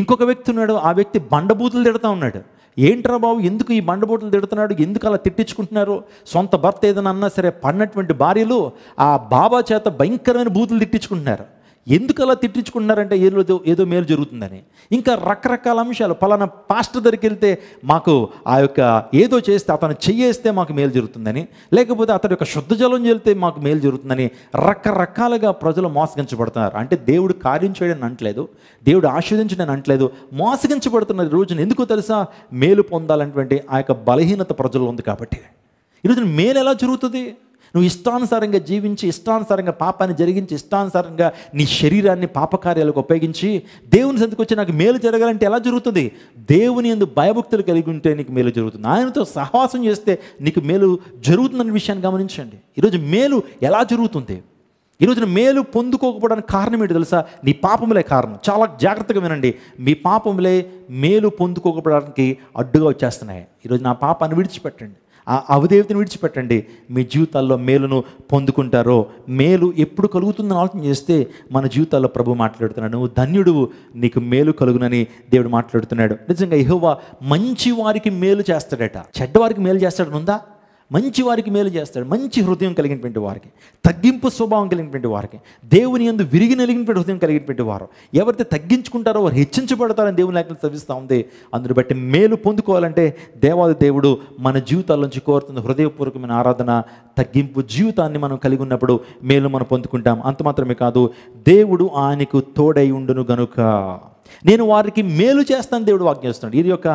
ఇంకొక వ్యక్తి ఉన్నాడు ఆ వ్యక్తి బండబూతులు తిడతా ఉన్నాడు ఏంట్రా బాబు ఎందుకు ఈ బండబోట్లు తిడుతున్నాడు ఎందుకు అలా తిట్టించుకుంటున్నారు సొంత భర్త ఏదైనా అన్నా సరే పడినటువంటి భార్యలు ఆ బాబా చేత భయంకరమైన బూతులు తిట్టించుకుంటున్నారు ఎందుకు అలా తిట్టించుకుంటున్నారంటే ఏదో ఏదో మేలు జరుగుతుందని ఇంకా రకరకాల అంశాలు పలానా పాస్టర్ దగ్గరికి వెళ్తే మాకు ఆ యొక్క ఏదో చేస్తే అతను చెయ్యేస్తే మాకు మేలు జరుగుతుందని లేకపోతే అతడి యొక్క శుద్ధ జలం చెల్తే మాకు మేలు జరుగుతుందని రకరకాలుగా ప్రజలు మోసగించబడుతున్నారు అంటే దేవుడు కార్యం చేయడం అనట్లేదు దేవుడు ఆశీర్దించడం అనట్లేదు మోసగించబడుతున్న రోజున ఎందుకు తెలుసా మేలు పొందాలనేటువంటి ఆ యొక్క బలహీనత ప్రజల్లో ఉంది కాబట్టి ఈరోజు మేలు ఎలా జరుగుతుంది నువ్వు ఇష్టానుసారంగా జీవించి ఇష్టానుసారంగా పాపాన్ని జరిగించి ఇష్టానుసారంగా నీ శరీరాన్ని పాపకార్యాలకు ఉపయోగించి దేవుని సంతకు వచ్చి నాకు మేలు జరగాలంటే ఎలా జరుగుతుంది దేవుని ఎందు భయభక్తులు కలిగి ఉంటే నీకు మేలు జరుగుతుంది ఆయనతో సహవాసం చేస్తే నీకు మేలు జరుగుతుందనే విషయాన్ని గమనించండి ఈరోజు మేలు ఎలా జరుగుతుంది ఈరోజున మేలు పొందుకోకపోవడానికి కారణం ఏంటి తెలుసా నీ పాపములే కారణం చాలా జాగ్రత్తగా వినండి మీ పాపములే మేలు పొందుకోకపోవడానికి అడ్డుగా వచ్చేస్తున్నాయి ఈరోజు నా పాపాన్ని విడిచిపెట్టండి ఆ అవదేవతను విడిచిపెట్టండి మీ జీవితాల్లో మేలును పొందుకుంటారో మేలు ఎప్పుడు కలుగుతుందని ఆలోచన చేస్తే మన జీవితాల్లో ప్రభు మాట్లాడుతున్నాడు నువ్వు ధన్యుడు నీకు మేలు కలుగునని దేవుడు మాట్లాడుతున్నాడు నిజంగా ఇహోవా మంచి వారికి మేలు చేస్తాడట చెడ్డవారికి మేలు చేస్తాడనుందా మంచి వారికి మేలు చేస్తాడు మంచి హృదయం కలిగినటువంటి వారికి తగ్గింపు స్వభావం కలిగినటువంటి వారికి దేవుని ఎందు విరిగి నలిగినటువంటి హృదయం కలిగినటువంటి వారు ఎవరైతే తగ్గించుకుంటారో వారు హెచ్చించబడతారని దేవుని లేఖ చదివిస్తూ ఉంది అందుని బట్టి మేలు పొందుకోవాలంటే దేవాది దేవుడు మన జీవితాల నుంచి కోరుతున్న హృదయపూర్వకమైన ఆరాధన తగ్గింపు జీవితాన్ని మనం కలిగి ఉన్నప్పుడు మేలు మనం పొందుకుంటాం అంత మాత్రమే కాదు దేవుడు ఆయనకు తోడై ఉండును గనుక నేను వారికి మేలు చేస్తాను దేవుడు వాగ్ఞిస్తున్నాడు ఇది యొక్క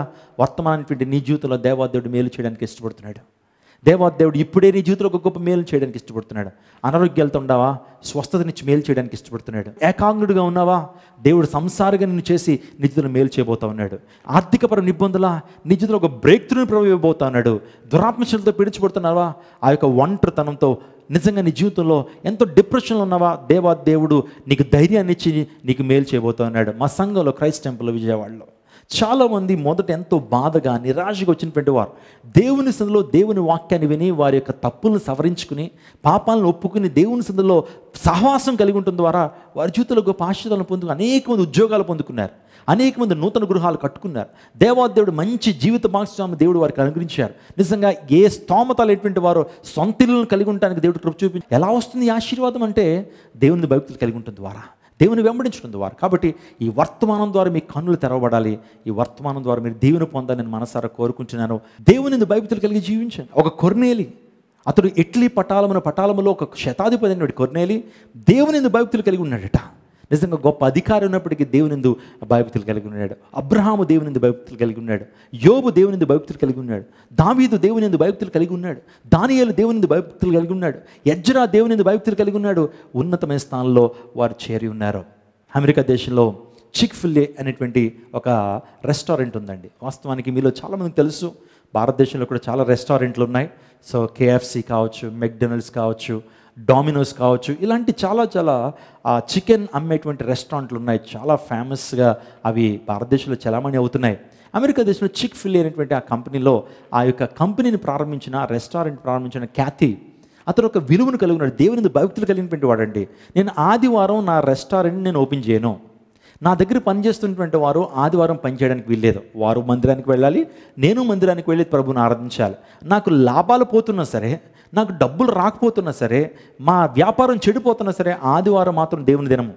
వర్తమానం నీ జీవితంలో దేవాదేవుడు మేలు చేయడానికి ఇష్టపడుతున్నాడు దేవాదేవుడు ఇప్పుడే నీ జీవితంలో ఒక గొప్ప మేలు చేయడానికి ఇష్టపడుతున్నాడు అనారోగ్యాలతో ఉండవా స్వస్థతనిచ్చి మేలు చేయడానికి ఇష్టపడుతున్నాడు ఏకాంగుడుగా ఉన్నావా దేవుడు సంసారిగా నిన్ను చేసి నీ మేలు చేయబోతా ఉన్నాడు ఆర్థికపర నిబంధనల నీ ఒక బ్రేక్ త్రూని ప్రవేశపోతా ఉన్నాడు దురాత్మశలతో పిడిచిపడుతున్నావా ఆ యొక్క ఒంటరితనంతో నిజంగా నీ జీవితంలో ఎంతో డిప్రెషన్లో ఉన్నావా దేవా దేవుడు నీకు ధైర్యాన్ని ఇచ్చి నీకు మేలు చేయబోతా ఉన్నాడు మా సంఘంలో క్రైస్ట్ టెంపుల్ విజయవాడలో చాలామంది మొదట ఎంతో బాధగా నిరాశగా వచ్చినటువంటి వారు దేవుని సందులో దేవుని వాక్యాన్ని విని వారి యొక్క తప్పులను సవరించుకుని పాపాలను ఒప్పుకుని దేవుని సందులో సహవాసం కలిగి ఉండటం ద్వారా వారి జీవితంలో గొప్ప ఆశీర్వాదాలను పొందుకుని అనేక మంది ఉద్యోగాలు పొందుకున్నారు అనేక మంది నూతన గృహాలు కట్టుకున్నారు దేవాదేవుడు మంచి జీవిత భాగస్వామి దేవుడు వారికి అనుగ్రహించారు నిజంగా ఏ స్తోమత లేటువంటి వారు సొంత కలిగి ఉండడానికి దేవుడు కృప చూపించి ఎలా వస్తుంది ఆశీర్వాదం అంటే దేవుని భక్తులు కలిగి ఉండటం ద్వారా దేవుని వెంబడించుకుంది ద్వారా కాబట్టి ఈ వర్తమానం ద్వారా మీ కన్నులు తెరవబడాలి ఈ వర్తమానం ద్వారా మీరు దేవుని పొందాలని నేను మనసారా కోరుకుంటున్నాను దేవుని బైబితులు కలిగి జీవించండి ఒక కొర్నేలి అతడు ఎట్లీ పటాలమున పటాలములో ఒక శతాధిపతి అయినటువంటి కొర్నేలి దేవుని బైబితులు కలిగి ఉన్నాడట నిజంగా గొప్ప అధికారం ఉన్నప్పటికీ దేవునిందు భయభక్తులు కలిగి ఉన్నాడు అబ్రహాము దేవునిందు భయభక్తులు కలిగి ఉన్నాడు యోబు దేవునిందు భయభక్తులు కలిగి ఉన్నాడు దావీదు దేవునిందు భయభక్తులు కలిగి ఉన్నాడు దానియాలు దేవునిందు భయభక్తులు కలిగి ఉన్నాడు యజ్రా దేవునిందు భయభక్తులు కలిగి ఉన్నాడు ఉన్నతమైన స్థానంలో వారు చేరి ఉన్నారు అమెరికా దేశంలో చిక్ ఫిల్లే అనేటువంటి ఒక రెస్టారెంట్ ఉందండి వాస్తవానికి మీలో చాలామందికి తెలుసు భారతదేశంలో కూడా చాలా రెస్టారెంట్లు ఉన్నాయి సో కేఎఫ్సి కావచ్చు మెక్డొనల్డ్స్ కావచ్చు డామినోస్ కావచ్చు ఇలాంటి చాలా చాలా ఆ చికెన్ అమ్మేటువంటి రెస్టారెంట్లు ఉన్నాయి చాలా ఫేమస్గా అవి భారతదేశంలో చలామణి అవుతున్నాయి అమెరికా దేశంలో చిక్ ఫిల్ అయినటువంటి ఆ కంపెనీలో ఆ యొక్క కంపెనీని ప్రారంభించిన రెస్టారెంట్ ప్రారంభించిన ఖ్యాతి అతను ఒక విలువను కలిగి ఉన్నాడు దేవుని భక్తులు కలిగినటువంటి వాడండి నేను ఆదివారం నా రెస్టారెంట్ నేను ఓపెన్ చేయను నా దగ్గర పనిచేస్తున్నటువంటి వారు ఆదివారం పనిచేయడానికి వీల్లేదు వారు మందిరానికి వెళ్ళాలి నేను మందిరానికి వెళ్ళి ప్రభుని ఆరాధించాలి నాకు లాభాలు పోతున్నా సరే నాకు డబ్బులు రాకపోతున్నా సరే మా వ్యాపారం చెడిపోతున్నా సరే ఆదివారం మాత్రం దేవుని దినము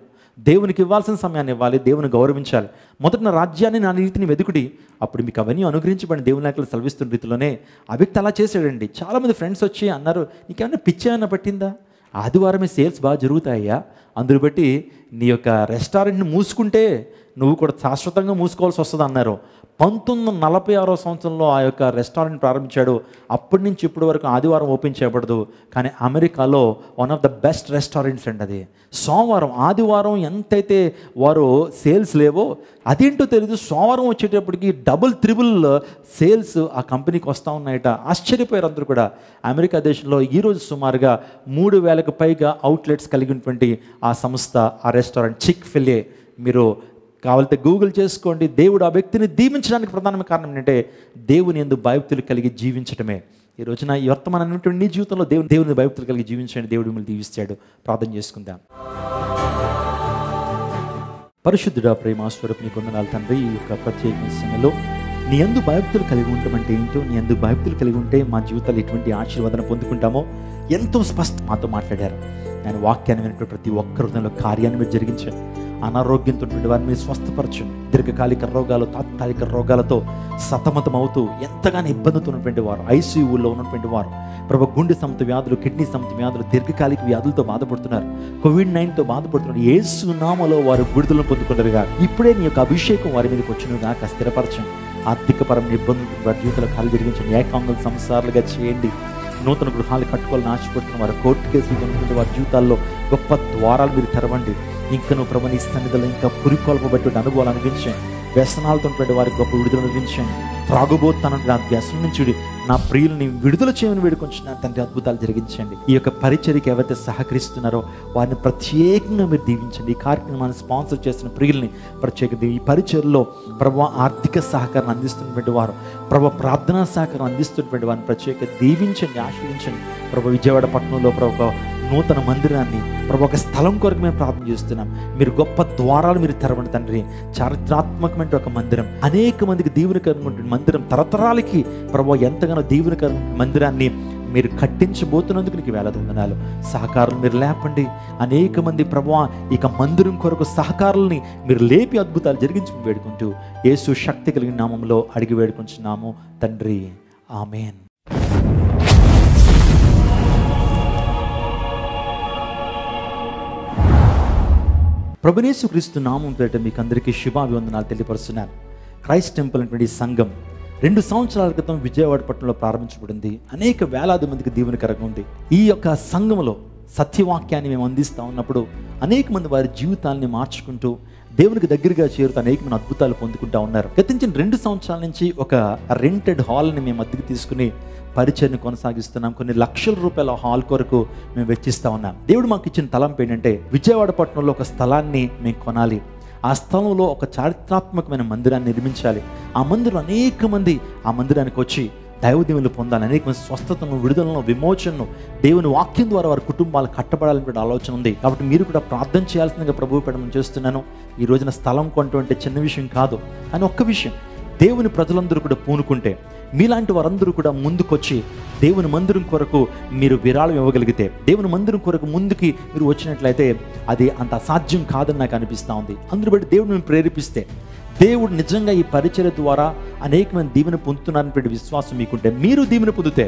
దేవునికి ఇవ్వాల్సిన సమయాన్ని ఇవ్వాలి దేవుని గౌరవించాలి మొదట నా రాజ్యాన్ని నా నీతిని వెతుకుడి అప్పుడు మీకు అవన్నీ అనుగ్రహించబడి దేవుని నాయకులు సెలవిస్తున్న రీతిలోనే అవి వ్యక్తి అలా చేశాడండి చాలామంది ఫ్రెండ్స్ వచ్చి అన్నారు నీకేమైనా పిచ్చి ఏమైనా పట్టిందా ఆదివారమే సేల్స్ బాగా జరుగుతాయ్యా అందుబట్టి నీ యొక్క రెస్టారెంట్ని మూసుకుంటే నువ్వు కూడా శాశ్వతంగా మూసుకోవాల్సి వస్తుంది అన్నారు పంతొమ్మిది నలభై ఆరో సంవత్సరంలో ఆ యొక్క రెస్టారెంట్ ప్రారంభించాడు అప్పటి నుంచి ఇప్పటి వరకు ఆదివారం ఓపెన్ చేయబడదు కానీ అమెరికాలో one of the best restaurants అండి అది సోమవారం ఆదివారం ఎంతైతే వారు సేల్స్ లేవో అదేంటో తెలియదు సోమవారం వచ్చేటప్పటికి డబుల్ త్రిబుల్ సేల్స్ ఆ కంపెనీకి వస్తూ ఉన్నాయట ఆశ్చర్యపోయారు అందరూ కూడా అమెరికా దేశంలో ఈరోజు సుమారుగా మూడు వేలకు పైగా అవుట్లెట్స్ కలిగినటువంటి ఆ సంస్థ ఆ రెస్టారెంట్ చిక్ ఫిల్లే మీరు కావాలంటే గూగుల్ చేసుకోండి దేవుడు ఆ వ్యక్తిని దీవించడానికి ప్రధానమైన కారణం ఏంటంటే దేవుని ఎందు భయభక్తులు కలిగి జీవించడమే ఈ రోజున ఈ వర్తమానం నీ జీవితంలో దేవుని దేవుని భయభక్తులు కలిగి జీవించండి దేవుడు మిమ్మల్ని దీవిస్తాడు ప్రార్థన చేసుకుందాం పరిశుద్ధుడా ప్రేమాస్వరూపు నీ కొందనాలు తండ్రి ఈ యొక్క ప్రత్యేక సమయంలో నీ ఎందు భయభక్తులు కలిగి ఉండటమంటే ఏంటో నీ ఎందు భయభక్తులు కలిగి ఉంటే మా జీవితాలు ఎటువంటి ఆశీర్వాదం పొందుకుంటామో ఎంతో స్పష్ట మాతో మాట్లాడారు నేను వాక్యాన్ని వినటువంటి ప్రతి ఒక్కరు హృదయంలో కార్యాన్ని మీరు జరిగించాను అనారోగ్యంతో వారిని మీరు స్వస్థపరచండి దీర్ఘకాలిక రోగాలు తాత్కాలిక రోగాలతో సతమతం అవుతూ ఎంతగానో ఇబ్బందితో ఉన్నటువంటి వారు ఐసీయూలో ఉన్నటువంటి వారు ప్రభు గుండె సమత వ్యాధులు కిడ్నీ సమత వ్యాధులు దీర్ఘకాలిక వ్యాధులతో బాధపడుతున్నారు కోవిడ్ నైన్తో బాధపడుతున్నారు ఏ సునామలో వారు విడుదలను పొందుకున్నారుగా ఇప్పుడే నీ యొక్క అభిషేకం వారి మీదకి వచ్చిన కాక స్థిరపరచండి ఆర్థికపరమైన ఇబ్బందులు వారి జీవితంలో కాలు జరిగించండి ఏకాంగం సంసారాలుగా చేయండి నూతన గృహాలు కట్టుకోవాలని ఆశపడుతున్న వారు కోర్టు కేసులు జరుగుతున్న వారి జీవితాల్లో గొప్ప ద్వారాలు మీరు తెరవండి ఇంకా నువ్వు ప్రభుని సన్నిధిలో ఇంకా పురికొల్పబట్టి అనుభవాలు వ్యసనాలతో పెట్టి వారికి గొప్ప విడుదల అనిపించాను త్రాగుబోతానంటే నా వ్యసనం నుంచి నా ప్రియుల్ని విడుదల చేయమని వేడుకొంచున్నాను తండ్రి అద్భుతాలు జరిగించండి ఈ యొక్క పరిచర్యకి ఎవరైతే సహకరిస్తున్నారో వారిని ప్రత్యేకంగా మీరు దీవించండి ఈ కార్యక్రమాన్ని స్పాన్సర్ చేసిన ప్రియుల్ని ప్రత్యేక ఈ పరిచర్లో ప్రభు ఆర్థిక సహకారం అందిస్తున్నటువంటి వారు ప్రభు ప్రార్థనా సహకారం అందిస్తున్నటువంటి వారిని ప్రత్యేక దీవించండి ఆశ్రయించండి ప్రభు విజయవాడ పట్టణంలో ప్రభు నూతన మందిరాన్ని ప్రభు ఒక స్థలం కొరకు మేము ప్రార్థన చేస్తున్నాం మీరు గొప్ప ద్వారాలు మీరు తెరవండి తండ్రి చారిత్రాత్మకమైన ఒక మందిరం అనేక మందికి దీవునికరమైన మందిరం తరతరాలకి ప్రభు ఎంతగానో దీవునికరమైన మందిరాన్ని మీరు కట్టించబోతున్నందుకు నీకు వేల వందనాలు సహకారులు మీరు లేపండి అనేక మంది ప్రభు ఇక మందిరం కొరకు సహకారుల్ని మీరు లేపి అద్భుతాలు జరిగించి వేడుకుంటూ యేసు శక్తి కలిగిన నామంలో అడిగి వేడుకుంటున్నాము తండ్రి ఆమెన్ క్రీస్తు నామం పేరిట మీకు అందరికీ శుభాభివందనాలు తెలియపరుస్తున్నాను క్రైస్ట్ టెంపుల్ అనేటువంటి సంఘం రెండు సంవత్సరాల క్రితం విజయవాడ పట్టణంలో ప్రారంభించబడింది అనేక వేలాది మందికి దీవెనకరంగా ఉంది ఈ యొక్క సంఘంలో సత్యవాక్యాన్ని మేము అందిస్తూ ఉన్నప్పుడు అనేక మంది వారి జీవితాన్ని మార్చుకుంటూ దేవునికి దగ్గరగా చేరుతూ అనేకమైన అద్భుతాలు పొందుకుంటా ఉన్నారు గతించిన రెండు సంవత్సరాల నుంచి ఒక రెంటెడ్ హాల్ని మేము అద్దెకి తీసుకుని పరిచయం కొనసాగిస్తున్నాం కొన్ని లక్షల రూపాయల హాల్ కొరకు మేము వెచ్చిస్తూ ఉన్నాం దేవుడు మాకు ఇచ్చిన తలంపు ఏంటంటే విజయవాడ పట్టణంలో ఒక స్థలాన్ని మేము కొనాలి ఆ స్థలంలో ఒక చారిత్రాత్మకమైన మందిరాన్ని నిర్మించాలి ఆ మందిరం అనేక మంది ఆ మందిరానికి వచ్చి దైవదేవులు పొందాలి అనేక స్వస్థతను విడుదలను విమోచనను దేవుని వాక్యం ద్వారా వారి కుటుంబాలు కట్టబడాలని కూడా ఆలోచన ఉంది కాబట్టి మీరు కూడా ప్రార్థన చేయాల్సిందిగా ప్రభు పెట్టడం చేస్తున్నాను ఈ రోజున స్థలం కొనటువంటి చిన్న విషయం కాదు అని ఒక్క విషయం దేవుని ప్రజలందరూ కూడా పూనుకుంటే మీలాంటి వారందరూ కూడా ముందుకొచ్చి దేవుని మందిరం కొరకు మీరు విరాళం ఇవ్వగలిగితే దేవుని మందిరం కొరకు ముందుకి మీరు వచ్చినట్లయితే అది అంత అసాధ్యం కాదని నాకు అనిపిస్తూ ఉంది అందులో బట్టి దేవుడు మేము ప్రేరేపిస్తే దేవుడు నిజంగా ఈ పరిచర్య ద్వారా అనేకమైన దీవెన పొందుతున్నారని పెట్టి విశ్వాసం మీకుంటే మీరు దీవెన పొందితే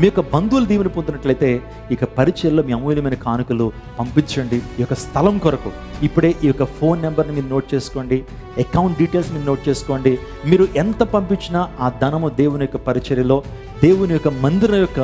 మీ యొక్క బంధువులు దీవెన పొందినట్లయితే ఇక పరిచయలో మీ అమూల్యమైన కానుకలు పంపించండి ఈ యొక్క స్థలం కొరకు ఇప్పుడే ఈ యొక్క ఫోన్ నెంబర్ని మీరు నోట్ చేసుకోండి అకౌంట్ డీటెయిల్స్ మీరు నోట్ చేసుకోండి మీరు ఎంత పంపించినా ఆ ధనము దేవుని యొక్క పరిచర్యలో దేవుని యొక్క మందిరం యొక్క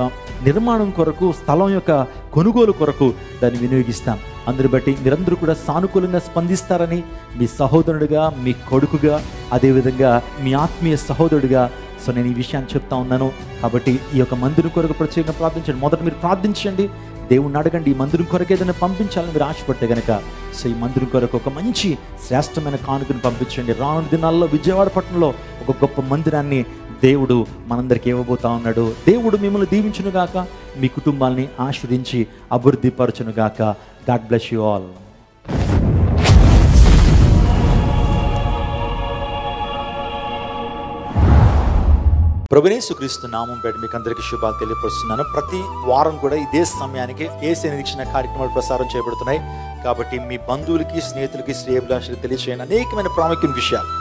నిర్మాణం కొరకు స్థలం యొక్క కొనుగోలు కొరకు దాన్ని వినియోగిస్తాం అందరు బట్టి మీరందరూ కూడా సానుకూలంగా స్పందిస్తారని మీ సహోదరుడుగా మీ కొడుకుగా అదేవిధంగా మీ ఆత్మీయ సహోదరుడిగా సో నేను ఈ విషయాన్ని చెప్తా ఉన్నాను కాబట్టి ఈ యొక్క మందిరం కొరకు ప్రత్యేకంగా ప్రార్థించండి మొదట మీరు ప్రార్థించండి దేవుణ్ణి అడగండి ఈ మందిరం కొరకు ఏదైనా పంపించాలని మీరు ఆశపడితే కనుక సో ఈ మందిరం కొరకు ఒక మంచి శ్రేష్టమైన కానుకను పంపించండి రానున్న దినాల్లో విజయవాడ పట్టణంలో ఒక గొప్ప మందిరాన్ని దేవుడు మనందరికి ఇవ్వబోతా ఉన్నాడు దేవుడు మిమ్మల్ని దీవించునుగాక మీ కుటుంబాల్ని ఆశ్రయించి అభివృద్ధిపరచునుగాక గాడ్ బ్లెస్ యూ ఆల్ ప్రభునేసుక్రీస్తు నామం పేట మీకు అందరికీ శుభాలు తెలియపరుస్తున్నాను ప్రతి వారం కూడా ఇదే సమయానికి ఏసీ నిరీక్షణ కార్యక్రమాలు ప్రసారం చేయబడుతున్నాయి కాబట్టి మీ బంధువులకి స్నేహితులకి శ్రీ శ్రేయభిలాషులకు తెలియజేయని అనేకమైన ప్రాముఖ్యం విషయాలు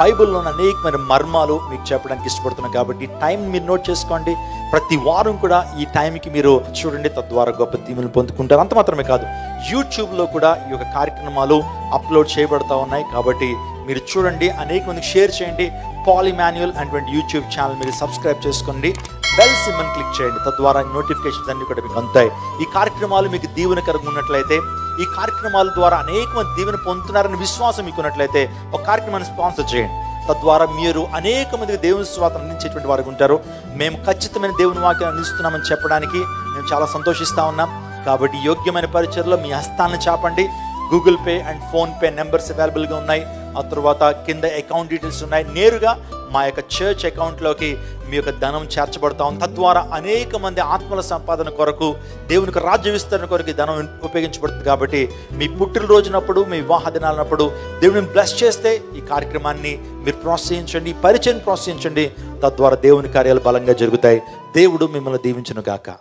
బైబిల్లో ఉన్న అనేకమైన మర్మాలు మీకు చెప్పడానికి ఇష్టపడుతున్నాం కాబట్టి టైం మీరు నోట్ చేసుకోండి ప్రతి వారం కూడా ఈ టైంకి మీరు చూడండి తద్వారా గొప్ప తీములు పొందుకుంటారు అంత మాత్రమే కాదు యూట్యూబ్లో కూడా ఈ యొక్క కార్యక్రమాలు అప్లోడ్ చేయబడతా ఉన్నాయి కాబట్టి మీరు చూడండి అనేక మందికి షేర్ చేయండి పాలిమాన్యువల్ అటువంటి యూట్యూబ్ ఛానల్ మీరు సబ్స్క్రైబ్ చేసుకోండి బెల్ సిమ్మని క్లిక్ చేయండి తద్వారా నోటిఫికేషన్స్ అన్ని కూడా మీకు అందుతాయి ఈ కార్యక్రమాలు మీకు దీవెనకరంగా ఉన్నట్లయితే ఈ కార్యక్రమాల ద్వారా అనేక మంది దీవెన పొందుతున్నారని విశ్వాసం మీకు ఉన్నట్లయితే ఒక కార్యక్రమాన్ని స్పాన్సర్ చేయండి తద్వారా మీరు అనేక మందికి దేవుని స్వాతం అందించేటువంటి వారికి ఉంటారు మేము ఖచ్చితమైన దేవుని వాక్యం అందిస్తున్నామని చెప్పడానికి మేము చాలా సంతోషిస్తూ ఉన్నాం కాబట్టి యోగ్యమైన పరిచయలో మీ హస్తాన్ని చాపండి Google Pay and PhonePe numbers అవైలబుల్గా ఉన్నాయి ఆ తర్వాత కింద అకౌంట్ డీటెయిల్స్ ఉన్నాయి నేరుగా మా యొక్క చర్చ్ అకౌంట్లోకి మీ యొక్క ధనం చేర్చబడతాం తద్వారా అనేక మంది ఆత్మల సంపాదన కొరకు దేవునికి రాజ్య విస్తరణ కొరకు ధనం ఉపయోగించబడుతుంది కాబట్టి మీ పుట్టినరోజునప్పుడు మీ వివాహ దినాలన్నప్పుడు దేవుడిని బ్లెస్ చేస్తే ఈ కార్యక్రమాన్ని మీరు ప్రోత్సహించండి పరిచయం ప్రోత్సహించండి తద్వారా దేవుని కార్యాలు బలంగా జరుగుతాయి దేవుడు మిమ్మల్ని దీవించను గాక